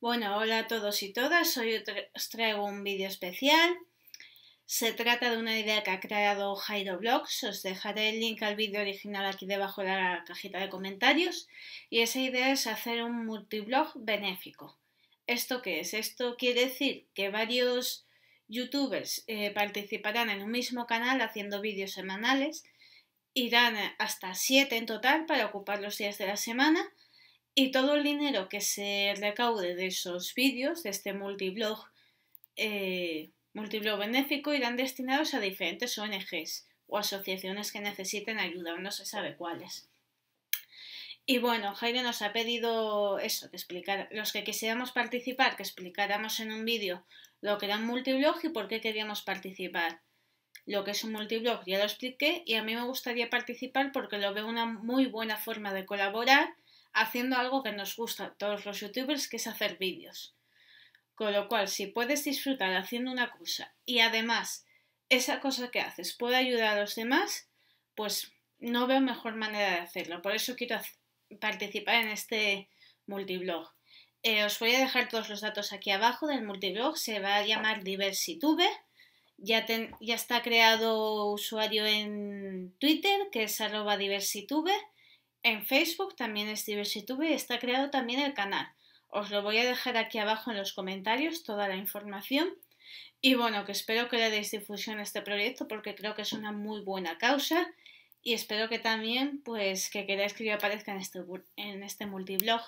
Bueno, hola a todos y todas, hoy os traigo un vídeo especial. Se trata de una idea que ha creado Jairo Blogs, os dejaré el link al vídeo original aquí debajo de la cajita de comentarios. Y esa idea es hacer un multiblog benéfico. ¿Esto qué es? Esto quiere decir que varios youtubers eh, participarán en un mismo canal haciendo vídeos semanales, irán hasta 7 en total para ocupar los días de la semana y todo el dinero que se recaude de esos vídeos, de este multiblog, eh, multiblog benéfico, irán destinados a diferentes ONGs o asociaciones que necesiten ayuda, no se sabe cuáles. Y bueno, Jaime nos ha pedido eso, que explicar, los que quisiéramos participar, que explicáramos en un vídeo lo que era un multiblog y por qué queríamos participar. Lo que es un multiblog ya lo expliqué y a mí me gustaría participar porque lo veo una muy buena forma de colaborar haciendo algo que nos gusta a todos los youtubers, que es hacer vídeos. Con lo cual, si puedes disfrutar haciendo una cosa y además esa cosa que haces puede ayudar a los demás, pues no veo mejor manera de hacerlo. Por eso quiero participar en este multiblog. Eh, os voy a dejar todos los datos aquí abajo del multiblog. Se va a llamar Diversitube. Ya, ya está creado usuario en Twitter, que es arroba diversitube. En Facebook también es y está creado también el canal. Os lo voy a dejar aquí abajo en los comentarios toda la información. Y bueno, que espero que le deis difusión a este proyecto porque creo que es una muy buena causa y espero que también pues que queráis que yo aparezca en este, en este multiblog.